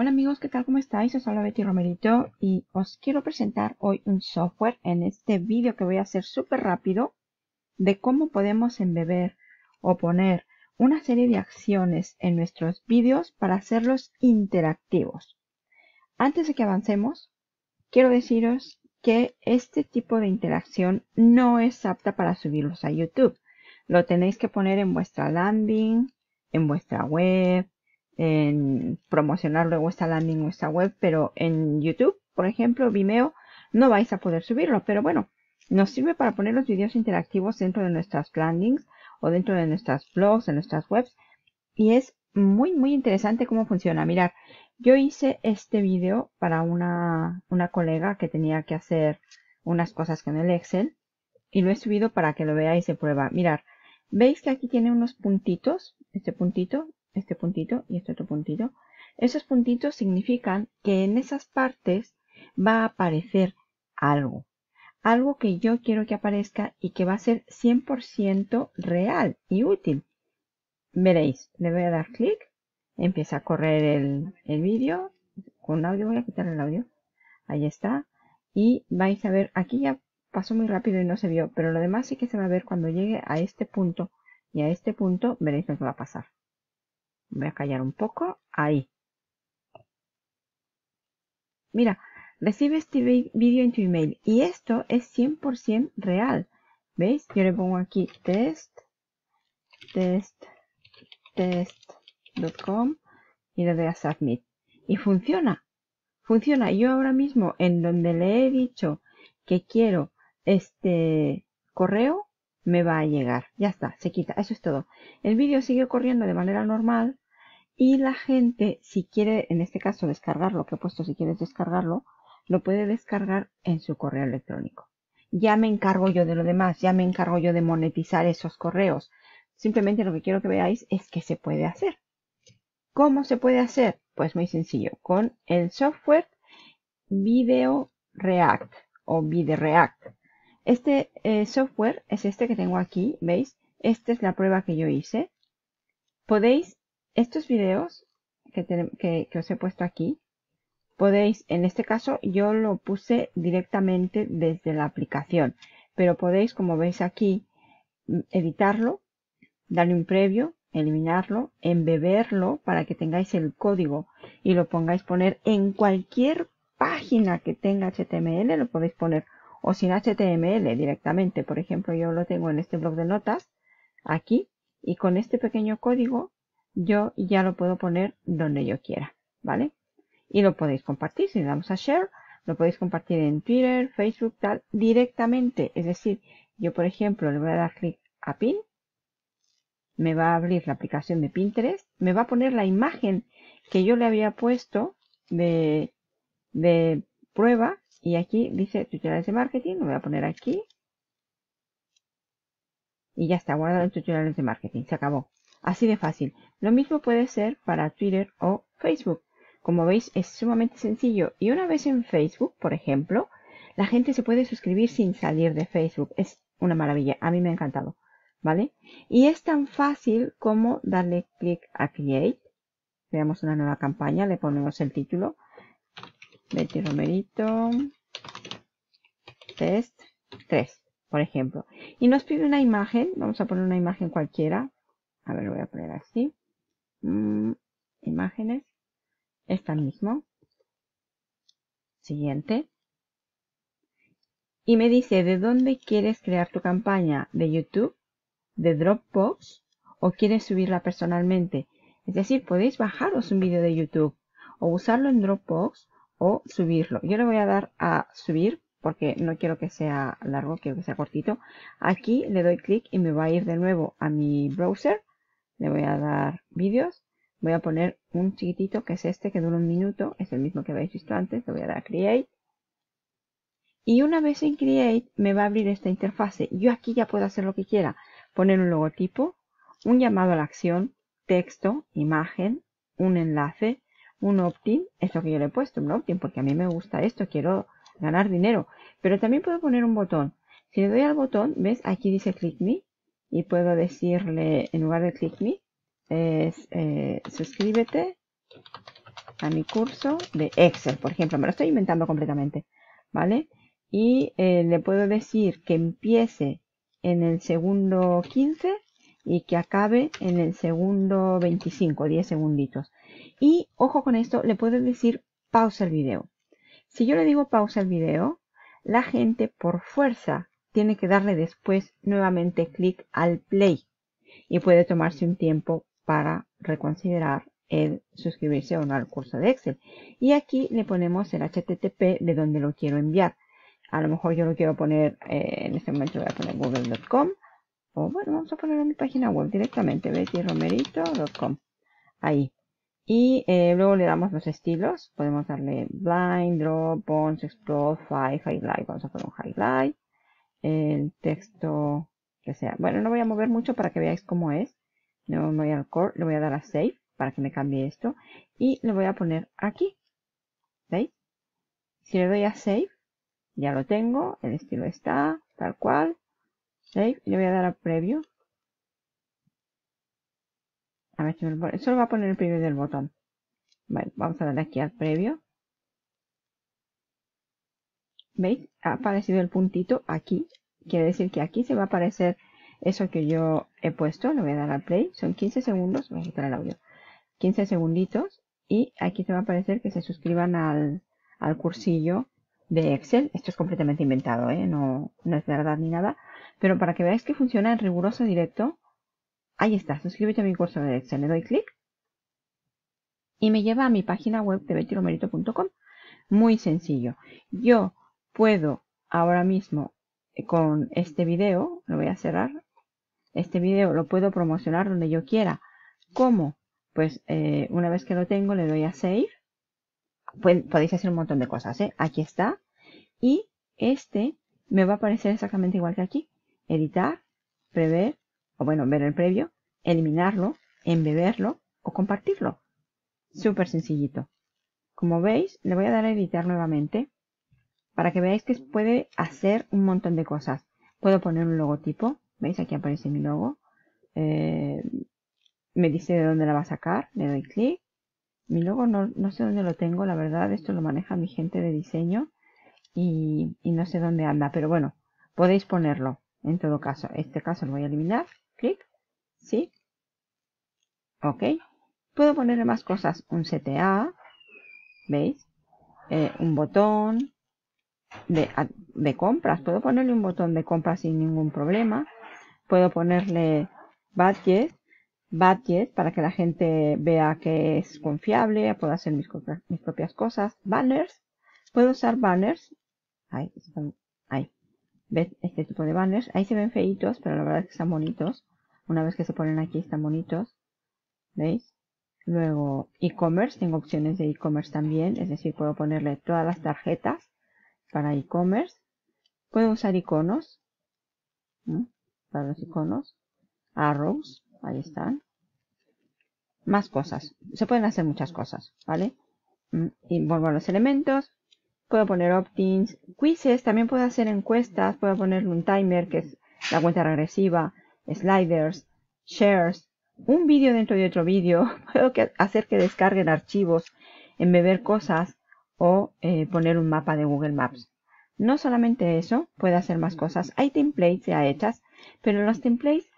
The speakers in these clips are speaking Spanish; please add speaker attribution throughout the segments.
Speaker 1: Hola amigos, ¿qué tal? ¿Cómo estáis? Os habla Betty Romerito y os quiero presentar hoy un software en este vídeo que voy a hacer súper rápido de cómo podemos embeber o poner una serie de acciones en nuestros vídeos para hacerlos interactivos. Antes de que avancemos, quiero deciros que este tipo de interacción no es apta para subirlos a YouTube. Lo tenéis que poner en vuestra landing, en vuestra web, en promocionar luego esta landing o esta web, pero en YouTube, por ejemplo, Vimeo, no vais a poder subirlo, pero bueno, nos sirve para poner los videos interactivos dentro de nuestras landings o dentro de nuestras blogs, de nuestras webs, y es muy, muy interesante cómo funciona. Mirar, yo hice este vídeo para una, una colega que tenía que hacer unas cosas con el Excel y lo he subido para que lo veáis de prueba. Mirar, veis que aquí tiene unos puntitos, este puntito, este puntito y este otro puntito, esos puntitos significan que en esas partes va a aparecer algo. Algo que yo quiero que aparezca y que va a ser 100% real y útil. Veréis, le voy a dar clic, empieza a correr el, vídeo, con audio, voy a quitar el audio, ahí está, y vais a ver, aquí ya pasó muy rápido y no se vio, pero lo demás sí que se va a ver cuando llegue a este punto y a este punto veréis lo que va a pasar. Voy a callar un poco. Ahí. Mira, recibe este vídeo en tu email. Y esto es 100% real. ¿Veis? Yo le pongo aquí test, test, test.com y le doy a submit. Y funciona. Funciona. Yo ahora mismo en donde le he dicho que quiero este correo, me va a llegar. Ya está, se quita. Eso es todo. El vídeo sigue corriendo de manera normal y la gente, si quiere, en este caso, descargarlo, que he puesto, si quieres descargarlo, lo puede descargar en su correo electrónico. Ya me encargo yo de lo demás, ya me encargo yo de monetizar esos correos. Simplemente lo que quiero que veáis es que se puede hacer. ¿Cómo se puede hacer? Pues muy sencillo, con el software Video React o VideReact. Este eh, software es este que tengo aquí, ¿veis? Esta es la prueba que yo hice. Podéis, estos videos que, que os he puesto aquí, podéis, en este caso yo lo puse directamente desde la aplicación, pero podéis, como veis aquí, mm, editarlo, darle un previo, eliminarlo, embeberlo para que tengáis el código y lo pongáis poner en cualquier página que tenga HTML, lo podéis poner o sin HTML directamente. Por ejemplo, yo lo tengo en este blog de notas, aquí, y con este pequeño código yo ya lo puedo poner donde yo quiera, ¿vale? Y lo podéis compartir, si le damos a Share, lo podéis compartir en Twitter, Facebook, tal, directamente. Es decir, yo por ejemplo le voy a dar clic a Pin, me va a abrir la aplicación de Pinterest, me va a poner la imagen que yo le había puesto de, de prueba y aquí dice tutoriales de marketing, lo voy a poner aquí. Y ya está, guardado en tutoriales de marketing, se acabó. Así de fácil. Lo mismo puede ser para Twitter o Facebook. Como veis es sumamente sencillo. Y una vez en Facebook, por ejemplo, la gente se puede suscribir sin salir de Facebook. Es una maravilla, a mí me ha encantado. ¿Vale? Y es tan fácil como darle clic a Create. Creamos una nueva campaña, le ponemos el título Betty Romerito, test 3, por ejemplo. Y nos pide una imagen, vamos a poner una imagen cualquiera. A ver, voy a poner así. Mm, imágenes, esta mismo. Siguiente. Y me dice, ¿de dónde quieres crear tu campaña? ¿De YouTube? ¿De Dropbox? ¿O quieres subirla personalmente? Es decir, podéis bajaros un vídeo de YouTube o usarlo en Dropbox o subirlo. Yo le voy a dar a subir porque no quiero que sea largo, quiero que sea cortito. Aquí le doy clic y me va a ir de nuevo a mi browser. Le voy a dar vídeos. Voy a poner un chiquitito que es este que dura un minuto. Es el mismo que habéis visto antes. Le voy a dar a create. Y una vez en create me va a abrir esta interfase. Yo aquí ya puedo hacer lo que quiera. Poner un logotipo, un llamado a la acción, texto, imagen, un enlace, un opt-in, esto que yo le he puesto, un opt-in, porque a mí me gusta esto, quiero ganar dinero. Pero también puedo poner un botón. Si le doy al botón, ¿ves? Aquí dice click me y puedo decirle, en lugar de click me, eh, suscríbete a mi curso de Excel, por ejemplo. Me lo estoy inventando completamente, ¿vale? Y eh, le puedo decir que empiece en el segundo 15 y que acabe en el segundo 25, 10 segunditos. Y ojo con esto, le puedes decir pausa el video. Si yo le digo pausa el video, la gente por fuerza tiene que darle después nuevamente clic al play y puede tomarse un tiempo para reconsiderar el suscribirse o no al curso de Excel. Y aquí le ponemos el HTTP de donde lo quiero enviar. A lo mejor yo lo quiero poner, eh, en este momento voy a poner google.com o bueno, vamos a ponerlo en mi página web directamente, bettyromerito.com. Ahí. Y eh, luego le damos los estilos. Podemos darle blind, drop, bones, explode, five, highlight. Vamos a poner un highlight. El texto que sea. Bueno, no voy a mover mucho para que veáis cómo es. No voy al core. Le voy a dar a save para que me cambie esto. Y le voy a poner aquí. ¿Veis? Si le doy a save, ya lo tengo. El estilo está tal cual. Save. Le voy a dar a preview. A ver va a poner el preview del botón. vamos a darle aquí al previo. ¿Veis? Ha aparecido el puntito aquí. Quiere decir que aquí se va a aparecer eso que yo he puesto. Le voy a dar al play. Son 15 segundos. Voy a quitar el audio. 15 segunditos. Y aquí se va a aparecer que se suscriban al, cursillo de Excel. Esto es completamente inventado, ¿eh? no, no es verdad ni nada. Pero para que veáis que funciona en riguroso directo Ahí está, suscríbete a mi curso de Excel. Le doy clic y me lleva a mi página web de betiromerito.com. Muy sencillo. Yo puedo ahora mismo eh, con este video, lo voy a cerrar, este video lo puedo promocionar donde yo quiera. ¿Cómo? Pues eh, una vez que lo tengo le doy a Save. podéis hacer un montón de cosas, ¿eh? Aquí está. Y este me va a aparecer exactamente igual que aquí. Editar, prever, o bueno, ver el previo, eliminarlo, embeberlo o compartirlo. Súper sencillito. Como veis, le voy a dar a editar nuevamente para que veáis que puede hacer un montón de cosas. Puedo poner un logotipo, veis aquí aparece mi logo. Eh, me dice de dónde la va a sacar, le doy clic. Mi logo no, no, sé dónde lo tengo, la verdad, esto lo maneja mi gente de diseño y, y no sé dónde anda, pero bueno, podéis ponerlo en todo caso. este caso lo voy a eliminar clic, sí, ok. Puedo ponerle más cosas, un CTA, ¿veis? Eh, un botón ah, de, compras, puedo ponerle un botón de compras sin ningún problema. Puedo ponerle badges, para que la gente vea que es confiable, puedo hacer mis, mis propias cosas. Banners, puedo usar banners. Ahí, ahí. ¿Ves? Este tipo de banners. Ahí se ven feitos, pero la verdad es que están bonitos. Una vez que se ponen aquí están bonitos. ¿Veis? Luego e-commerce. Tengo opciones de e-commerce también. Es decir, puedo ponerle todas las tarjetas para e-commerce. Puedo usar iconos. Para los iconos. Arrows. Ahí están. Más cosas. Se pueden hacer muchas cosas. ¿Vale? Mm, y vuelvo a los elementos puedo poner opt-ins, quizzes, también puedo hacer encuestas, puedo ponerle un timer, que es la cuenta regresiva, sliders, shares, un vídeo dentro de otro vídeo, puedo hacer que descarguen archivos, embeber cosas o eh, poner un mapa de Google Maps. No solamente eso, puede hacer más cosas. Hay templates ya hechas, pero los templates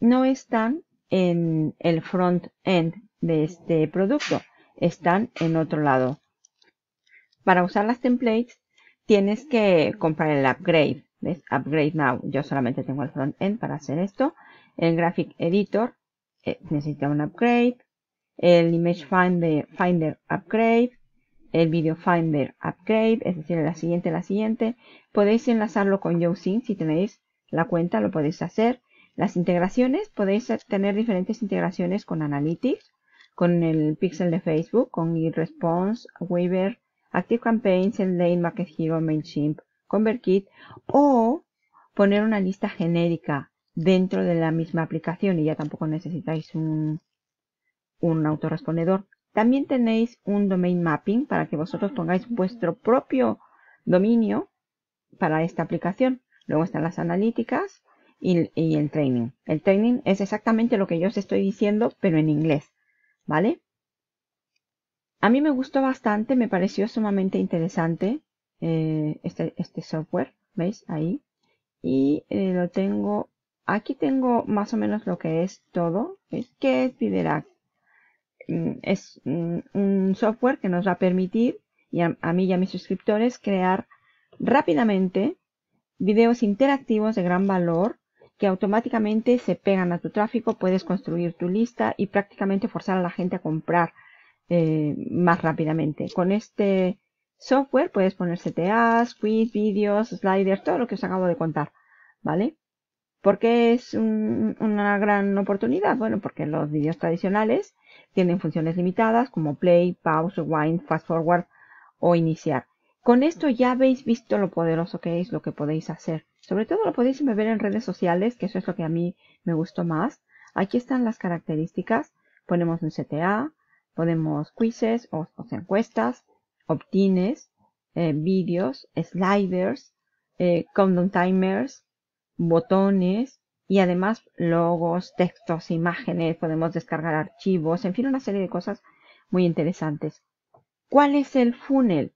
Speaker 1: no están en el front end de este producto, están en otro lado. Para usar las templates tienes que comprar el upgrade. ¿Ves? Upgrade now. Yo solamente tengo el front end para hacer esto. El graphic editor eh, necesita un upgrade. El image finder, finder upgrade. El video finder upgrade. Es decir, la siguiente, la siguiente. Podéis enlazarlo con YoSync si tenéis la cuenta, lo podéis hacer. Las integraciones, podéis tener diferentes integraciones con Analytics, con el pixel de Facebook, con eResponse, Waiver, Active Campaigns, Lane, Market Hero, MailChimp, ConvertKit o poner una lista genérica dentro de la misma aplicación y ya tampoco necesitáis un, un autorrespondedor. También tenéis un domain mapping para que vosotros pongáis vuestro propio dominio para esta aplicación. Luego están las analíticas y el training. El training es exactamente lo que yo os estoy diciendo, pero en inglés. ¿Vale? A mí me gustó bastante, me pareció sumamente interesante eh, este, este, software, ¿veis? Ahí. Y eh, lo tengo, aquí tengo más o menos lo que es todo, ¿Qué es Viderac? Mm, es un software que nos va a permitir, y a, a mí y a mis suscriptores, crear rápidamente videos interactivos de gran valor que automáticamente se pegan a tu tráfico, puedes construir tu lista y prácticamente forzar a la gente a comprar eh, más rápidamente. Con este software puedes poner cta quiz, vídeos, slider todo lo que os acabo de contar, ¿vale? Porque es una gran oportunidad? Bueno, porque los vídeos tradicionales tienen funciones limitadas como play, pause, rewind, fast forward o iniciar. Con esto ya habéis visto lo poderoso que es, lo que podéis hacer. Sobre todo lo podéis ver en redes sociales, que eso es lo que a mí me gustó más. Aquí están las características. Ponemos un CTA, Podemos quizzes o, encuestas, obtines, eh, vídeos, sliders, eh, countdown timers, botones y además logos, textos, imágenes, podemos descargar archivos, en fin, una serie de cosas muy interesantes. ¿Cuál es el funnel?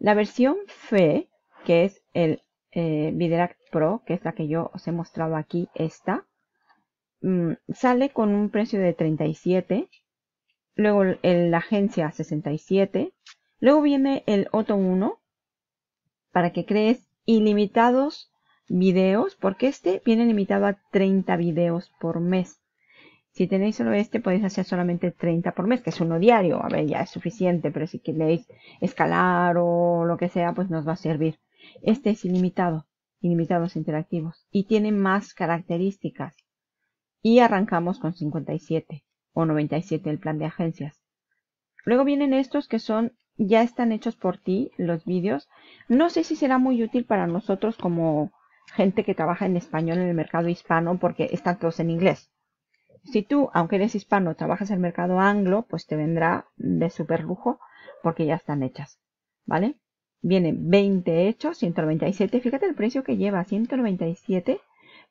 Speaker 1: La versión FE, que es el eh, Pro, que es la que yo os he mostrado aquí, esta, mm, sale con un precio de 37 luego el, la agencia 67, luego viene el otro 1 para que crees ilimitados videos, porque este viene limitado a 30 videos por mes. Si tenéis solo este, podéis hacer solamente 30 por mes, que es uno diario. A ver, ya es suficiente, pero si queréis escalar o lo que sea, pues nos va a servir. Este es ilimitado, ilimitados interactivos, y tiene más características. Y arrancamos con 57 o 97 el plan de agencias. Luego vienen estos que son, ya están hechos por ti, los vídeos. No sé si será muy útil para nosotros como gente que trabaja en español en el mercado hispano porque están todos en inglés. Si tú, aunque eres hispano, trabajas en el mercado anglo, pues te vendrá de super lujo porque ya están hechas. ¿Vale? Vienen 20 hechos, 197. Fíjate el precio que lleva, 197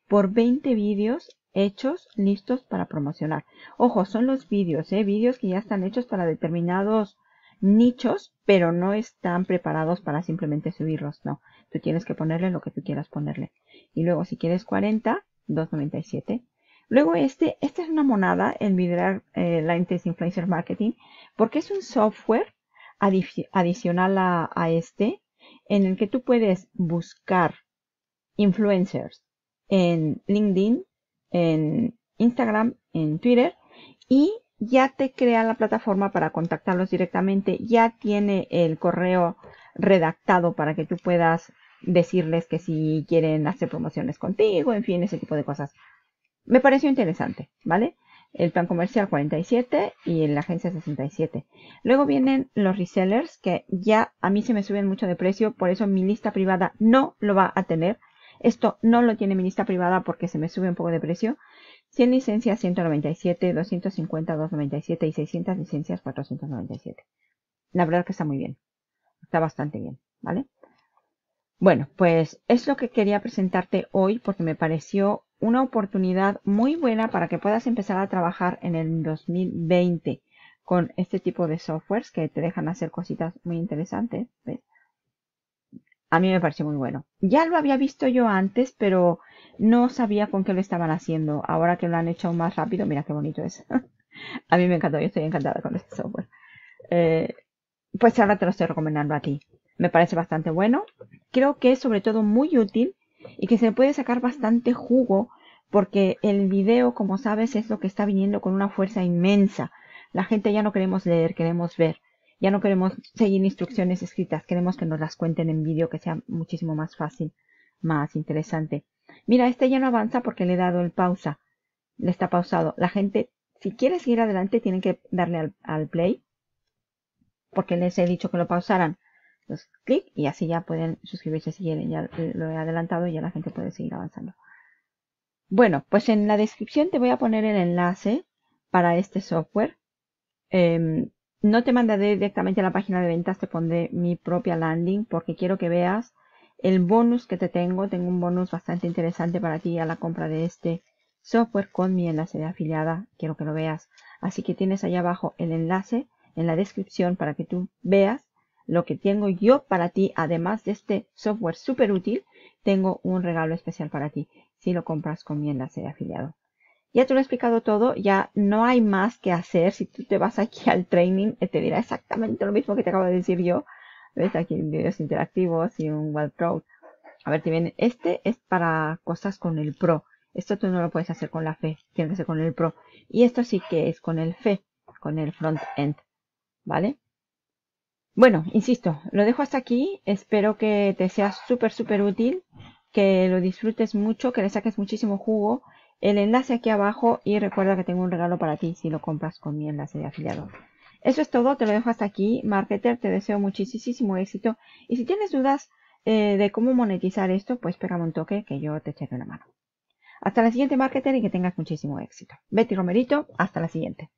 Speaker 1: por 20 vídeos hechos, listos para promocionar. Ojo, son los vídeos, ¿eh? Vídeos que ya están hechos para determinados nichos, pero no están preparados para simplemente subirlos, no. Tú tienes que ponerle lo que tú quieras ponerle. Y luego, si quieres 40, 2.97. Luego este, esta es una monada, el Vidrar eh, Influencer Marketing, porque es un software adicional a, a este, en el que tú puedes buscar influencers en LinkedIn, en Instagram, en Twitter y ya te crea la plataforma para contactarlos directamente, ya tiene el correo redactado para que tú puedas decirles que si quieren hacer promociones contigo, en fin, ese tipo de cosas. Me pareció interesante, ¿vale? El plan comercial 47 y la agencia 67. Luego vienen los resellers que ya a mí se me suben mucho de precio, por eso mi lista privada no lo va a tener esto no lo tiene ministra privada porque se me sube un poco de precio. 100 licencias 197, 250, 297 y 600 licencias 497. La verdad que está muy bien. Está bastante bien, ¿vale? Bueno, pues es lo que quería presentarte hoy porque me pareció una oportunidad muy buena para que puedas empezar a trabajar en el 2020 con este tipo de softwares que te dejan hacer cositas muy interesantes. ¿ves? a mí me pareció muy bueno. Ya lo había visto yo antes, pero no sabía con qué lo estaban haciendo. Ahora que lo han hecho más rápido, mira qué bonito es. a mí me encantó, yo estoy encantada con este software. Eh, pues ahora te lo estoy recomendando a ti. Me parece bastante bueno. Creo que es sobre todo muy útil y que se le puede sacar bastante jugo porque el video, como sabes, es lo que está viniendo con una fuerza inmensa. La gente ya no queremos leer, queremos ver. Ya no queremos seguir instrucciones escritas, queremos que nos las cuenten en vídeo, que sea muchísimo más fácil, más interesante. Mira, este ya no avanza porque le he dado el pausa. Le está pausado. La gente, si quiere seguir adelante, tienen que darle al, play. Porque les he dicho que lo pausaran. los clic y así ya pueden suscribirse si quieren. Ya lo he adelantado y ya la gente puede seguir avanzando. Bueno, pues en la descripción te voy a poner el enlace para este software. Em, no te mandaré directamente a la página de ventas, te pondré mi propia landing porque quiero que veas el bonus que te tengo. Tengo un bonus bastante interesante para ti a la compra de este software con mi enlace de afiliada. Quiero que lo veas. Así que tienes allá abajo el enlace en la descripción para que tú veas lo que tengo yo para ti. Además de este software súper útil, tengo un regalo especial para ti si lo compras con mi enlace de afiliado ya te lo he explicado todo, ya no hay más que hacer. Si tú te vas aquí al training, eh, te dirá exactamente lo mismo que te acabo de decir yo. Ves aquí videos interactivos y un pro A ver, te viene. Este es para cosas con el Pro. Esto tú no lo puedes hacer con la fe, Tienes que hacer con el Pro. Y esto sí que es con el fe, con el front end. ¿Vale? Bueno, insisto, lo dejo hasta aquí. Espero que te sea súper, súper útil, que lo disfrutes mucho, que le saques muchísimo jugo el enlace aquí abajo y recuerda que tengo un regalo para ti si lo compras con mi enlace de afiliado. Eso es todo, te lo dejo hasta aquí. Marketer, te deseo muchísimo éxito. Y si tienes dudas eh, de cómo monetizar esto, pues pégame un toque que yo te echaré la mano. Hasta la siguiente, Marketer, y que tengas muchísimo éxito. Betty Romerito, hasta la siguiente.